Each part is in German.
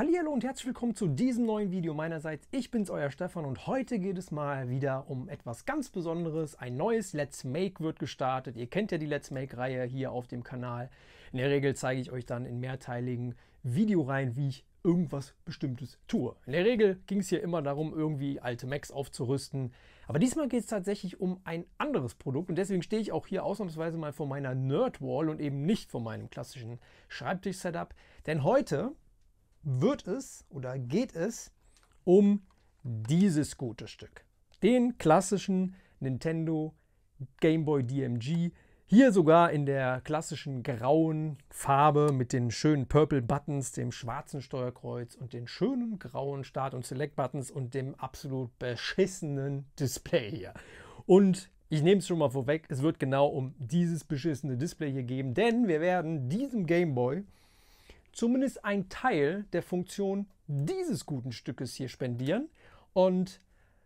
Hallo und herzlich willkommen zu diesem neuen Video meinerseits. Ich bin's, euer Stefan und heute geht es mal wieder um etwas ganz Besonderes. Ein neues Let's Make wird gestartet. Ihr kennt ja die Let's Make-Reihe hier auf dem Kanal. In der Regel zeige ich euch dann in mehrteiligen Videoreihen, wie ich irgendwas Bestimmtes tue. In der Regel ging es hier immer darum, irgendwie alte Macs aufzurüsten. Aber diesmal geht es tatsächlich um ein anderes Produkt und deswegen stehe ich auch hier ausnahmsweise mal vor meiner Nerdwall und eben nicht vor meinem klassischen Schreibtisch-Setup. Denn heute wird es oder geht es um dieses gute Stück. Den klassischen Nintendo Game Boy DMG. Hier sogar in der klassischen grauen Farbe mit den schönen Purple Buttons, dem schwarzen Steuerkreuz und den schönen grauen Start- und Select-Buttons und dem absolut beschissenen Display hier. Und ich nehme es schon mal vorweg, es wird genau um dieses beschissene Display hier geben, denn wir werden diesem Game Boy zumindest einen Teil der Funktion dieses guten Stückes hier spendieren. Und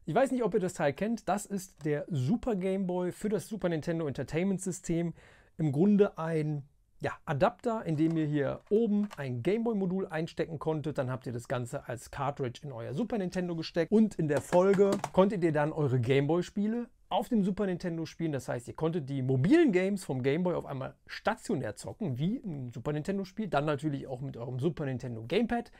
ich weiß nicht, ob ihr das Teil kennt. Das ist der Super Game Boy für das Super Nintendo Entertainment System. Im Grunde ein ja, Adapter, in dem ihr hier oben ein Game Boy modul einstecken konntet. Dann habt ihr das Ganze als Cartridge in euer Super Nintendo gesteckt. Und in der Folge konntet ihr dann eure Game Boy spiele auf dem Super Nintendo spielen. Das heißt, ihr konntet die mobilen Games vom Game Boy auf einmal stationär zocken, wie ein Super Nintendo-Spiel, dann natürlich auch mit eurem Super Nintendo Gamepad.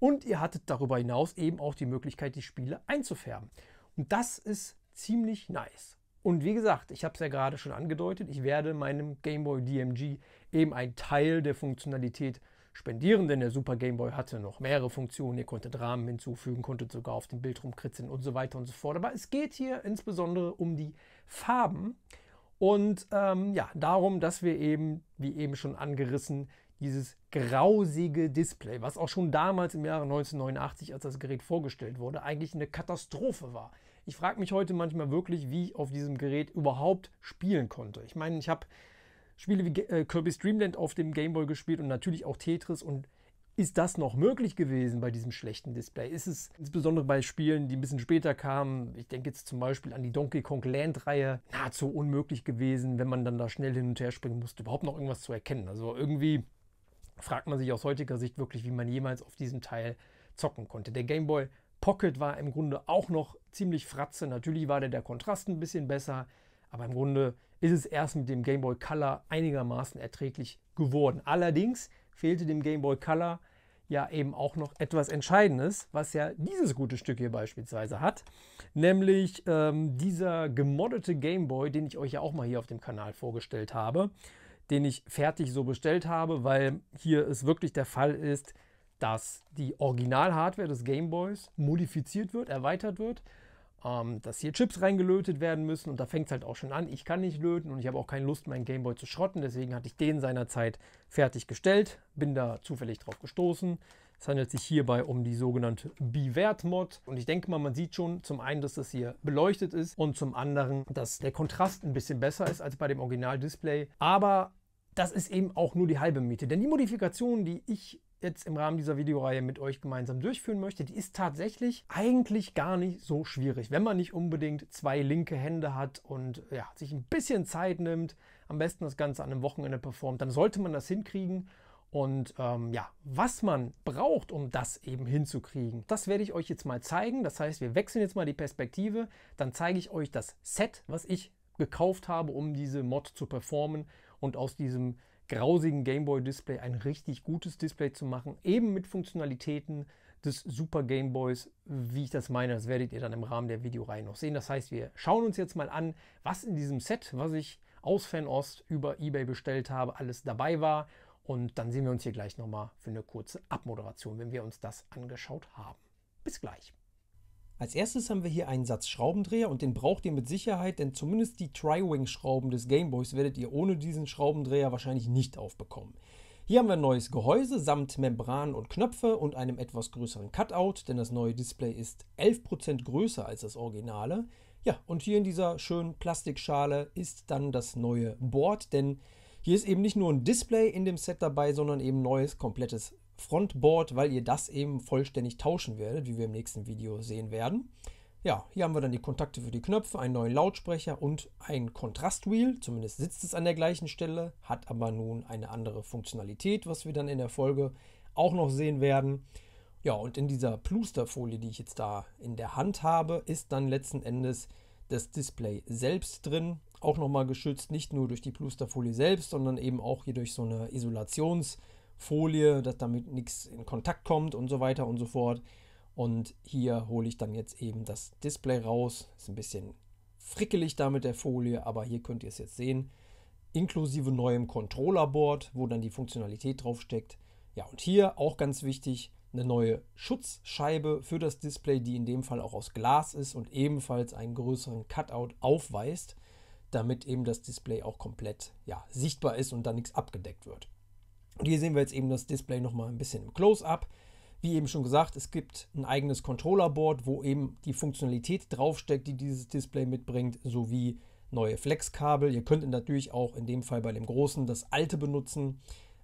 Und ihr hattet darüber hinaus eben auch die Möglichkeit, die Spiele einzufärben. Und das ist ziemlich nice. Und wie gesagt, ich habe es ja gerade schon angedeutet, ich werde meinem Game Boy DMG eben einen Teil der Funktionalität Spendieren, denn der Super Game Boy hatte noch mehrere Funktionen. Ihr konntet Rahmen hinzufügen, konntet sogar auf dem Bild rumkritzeln und so weiter und so fort. Aber es geht hier insbesondere um die Farben und ähm, ja, darum, dass wir eben, wie eben schon angerissen, dieses grausige Display, was auch schon damals im Jahre 1989, als das Gerät vorgestellt wurde, eigentlich eine Katastrophe war. Ich frage mich heute manchmal wirklich, wie ich auf diesem Gerät überhaupt spielen konnte. Ich meine, ich habe Spiele wie äh, Kirby's Dreamland auf dem Gameboy gespielt und natürlich auch Tetris und ist das noch möglich gewesen bei diesem schlechten Display? Ist es insbesondere bei Spielen, die ein bisschen später kamen, ich denke jetzt zum Beispiel an die Donkey Kong Land-Reihe, nahezu unmöglich gewesen, wenn man dann da schnell hin und her springen musste, überhaupt noch irgendwas zu erkennen. Also irgendwie fragt man sich aus heutiger Sicht wirklich, wie man jemals auf diesem Teil zocken konnte. Der Game Boy Pocket war im Grunde auch noch ziemlich fratze. Natürlich war der, der Kontrast ein bisschen besser, aber im Grunde ist es erst mit dem Game Boy Color einigermaßen erträglich geworden. Allerdings fehlte dem Game Boy Color ja eben auch noch etwas Entscheidendes, was ja dieses gute Stück hier beispielsweise hat, nämlich ähm, dieser gemoddete Game Boy, den ich euch ja auch mal hier auf dem Kanal vorgestellt habe, den ich fertig so bestellt habe, weil hier es wirklich der Fall ist, dass die Original-Hardware des Game Boys modifiziert wird, erweitert wird, ähm, dass hier Chips reingelötet werden müssen. Und da fängt es halt auch schon an. Ich kann nicht löten und ich habe auch keine Lust, meinen Gameboy zu schrotten. Deswegen hatte ich den seinerzeit fertiggestellt. Bin da zufällig drauf gestoßen. Es handelt sich hierbei um die sogenannte Bivert-Mod. Und ich denke mal, man sieht schon zum einen, dass das hier beleuchtet ist und zum anderen, dass der Kontrast ein bisschen besser ist als bei dem Original-Display. Aber das ist eben auch nur die halbe Miete. Denn die Modifikationen, die ich jetzt im Rahmen dieser Videoreihe mit euch gemeinsam durchführen möchte, die ist tatsächlich eigentlich gar nicht so schwierig, wenn man nicht unbedingt zwei linke Hände hat und ja, sich ein bisschen Zeit nimmt, am besten das Ganze an einem Wochenende performt, dann sollte man das hinkriegen. Und ähm, ja, was man braucht, um das eben hinzukriegen, das werde ich euch jetzt mal zeigen. Das heißt, wir wechseln jetzt mal die Perspektive, dann zeige ich euch das Set, was ich gekauft habe, um diese Mod zu performen und aus diesem grausigen Gameboy-Display ein richtig gutes Display zu machen, eben mit Funktionalitäten des Super Gameboys, wie ich das meine. Das werdet ihr dann im Rahmen der Videoreihe noch sehen. Das heißt, wir schauen uns jetzt mal an, was in diesem Set, was ich aus Fanost über eBay bestellt habe, alles dabei war. Und dann sehen wir uns hier gleich nochmal für eine kurze Abmoderation, wenn wir uns das angeschaut haben. Bis gleich. Als erstes haben wir hier einen Satz Schraubendreher und den braucht ihr mit Sicherheit, denn zumindest die Tri-Wing-Schrauben des Gameboys werdet ihr ohne diesen Schraubendreher wahrscheinlich nicht aufbekommen. Hier haben wir ein neues Gehäuse samt Membran und Knöpfe und einem etwas größeren Cutout, denn das neue Display ist 11% größer als das originale. Ja, und hier in dieser schönen Plastikschale ist dann das neue Board, denn hier ist eben nicht nur ein Display in dem Set dabei, sondern eben neues komplettes Frontboard, weil ihr das eben vollständig tauschen werdet, wie wir im nächsten Video sehen werden. Ja, hier haben wir dann die Kontakte für die Knöpfe, einen neuen Lautsprecher und ein Kontrastwheel. Zumindest sitzt es an der gleichen Stelle, hat aber nun eine andere Funktionalität, was wir dann in der Folge auch noch sehen werden. Ja, und in dieser Plusterfolie, die ich jetzt da in der Hand habe, ist dann letzten Endes das Display selbst drin. Auch nochmal geschützt, nicht nur durch die Plusterfolie selbst, sondern eben auch hier durch so eine Isolations- Folie, dass damit nichts in Kontakt kommt und so weiter und so fort. Und hier hole ich dann jetzt eben das Display raus. Ist ein bisschen frickelig da mit der Folie, aber hier könnt ihr es jetzt sehen. Inklusive neuem Controllerboard, wo dann die Funktionalität draufsteckt. Ja, und hier auch ganz wichtig, eine neue Schutzscheibe für das Display, die in dem Fall auch aus Glas ist und ebenfalls einen größeren Cutout aufweist, damit eben das Display auch komplett ja, sichtbar ist und da nichts abgedeckt wird. Und hier sehen wir jetzt eben das Display nochmal ein bisschen im Close-up. Wie eben schon gesagt, es gibt ein eigenes Controller-Board, wo eben die Funktionalität draufsteckt, die dieses Display mitbringt, sowie neue Flexkabel. Ihr könnt natürlich auch in dem Fall bei dem großen das alte benutzen,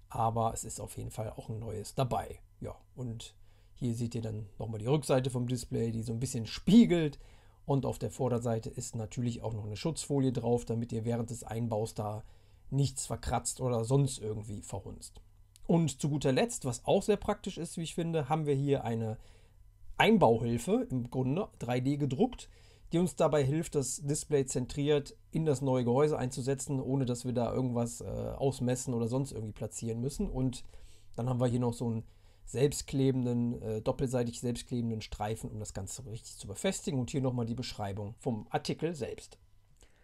aber es ist auf jeden Fall auch ein neues dabei. Ja, und hier seht ihr dann nochmal die Rückseite vom Display, die so ein bisschen spiegelt. Und auf der Vorderseite ist natürlich auch noch eine Schutzfolie drauf, damit ihr während des Einbaus da nichts verkratzt oder sonst irgendwie verhunzt. Und zu guter Letzt, was auch sehr praktisch ist, wie ich finde, haben wir hier eine Einbauhilfe, im Grunde 3D gedruckt, die uns dabei hilft, das Display zentriert in das neue Gehäuse einzusetzen, ohne dass wir da irgendwas äh, ausmessen oder sonst irgendwie platzieren müssen. Und dann haben wir hier noch so einen selbstklebenden, äh, doppelseitig selbstklebenden Streifen, um das Ganze richtig zu befestigen. Und hier nochmal die Beschreibung vom Artikel selbst.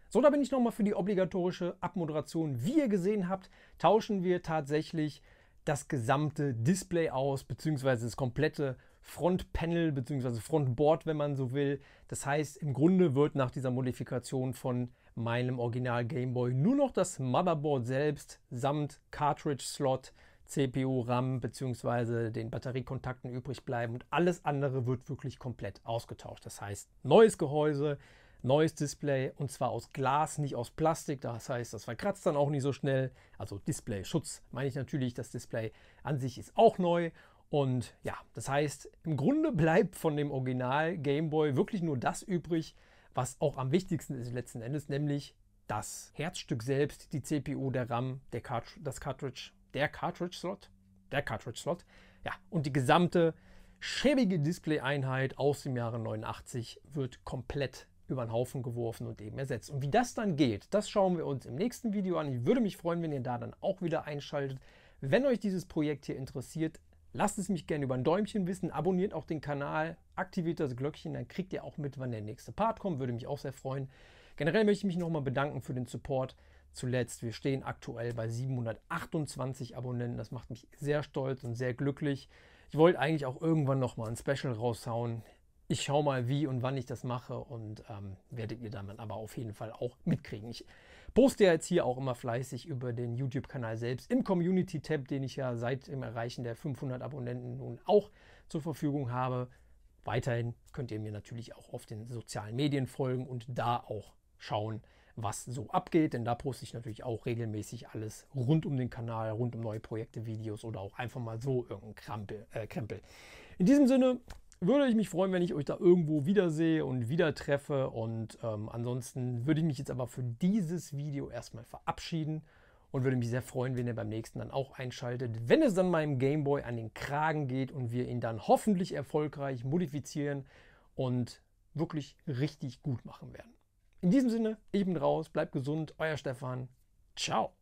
So, da bin ich nochmal für die obligatorische Abmoderation. Wie ihr gesehen habt, tauschen wir tatsächlich das gesamte Display aus, beziehungsweise das komplette Frontpanel, beziehungsweise Frontboard, wenn man so will. Das heißt, im Grunde wird nach dieser Modifikation von meinem Original Game Boy nur noch das Motherboard selbst samt Cartridge-Slot, CPU, RAM beziehungsweise den Batteriekontakten übrig bleiben und alles andere wird wirklich komplett ausgetauscht. Das heißt, neues Gehäuse, Neues Display und zwar aus Glas, nicht aus Plastik. Das heißt, das verkratzt dann auch nicht so schnell. Also Display-Schutz meine ich natürlich. Das Display an sich ist auch neu. Und ja, das heißt, im Grunde bleibt von dem Original Game Boy wirklich nur das übrig, was auch am wichtigsten ist letzten Endes, nämlich das Herzstück selbst, die CPU, der RAM, der Cart das Cartridge, der Cartridge-Slot, der Cartridge-Slot, ja, und die gesamte schäbige Display-Einheit aus dem Jahre 89 wird komplett über den Haufen geworfen und eben ersetzt. Und wie das dann geht, das schauen wir uns im nächsten Video an. Ich würde mich freuen, wenn ihr da dann auch wieder einschaltet. Wenn euch dieses Projekt hier interessiert, lasst es mich gerne über ein Däumchen wissen, abonniert auch den Kanal, aktiviert das Glöckchen, dann kriegt ihr auch mit, wann der nächste Part kommt. Würde mich auch sehr freuen. Generell möchte ich mich nochmal bedanken für den Support. Zuletzt, wir stehen aktuell bei 728 Abonnenten. Das macht mich sehr stolz und sehr glücklich. Ich wollte eigentlich auch irgendwann nochmal ein Special raushauen ich schaue mal, wie und wann ich das mache und ähm, werdet ihr damit aber auf jeden Fall auch mitkriegen. Ich poste ja jetzt hier auch immer fleißig über den YouTube-Kanal selbst im Community-Tab, den ich ja seit dem Erreichen der 500 Abonnenten nun auch zur Verfügung habe. Weiterhin könnt ihr mir natürlich auch auf den sozialen Medien folgen und da auch schauen, was so abgeht, denn da poste ich natürlich auch regelmäßig alles rund um den Kanal, rund um neue Projekte, Videos oder auch einfach mal so irgendein Krampel, Äh, Krempel. In diesem Sinne, würde ich mich freuen, wenn ich euch da irgendwo wiedersehe und wieder treffe. Und ähm, ansonsten würde ich mich jetzt aber für dieses Video erstmal verabschieden und würde mich sehr freuen, wenn ihr beim nächsten dann auch einschaltet, wenn es dann meinem Gameboy an den Kragen geht und wir ihn dann hoffentlich erfolgreich modifizieren und wirklich richtig gut machen werden. In diesem Sinne, ich bin raus, bleibt gesund, euer Stefan, ciao.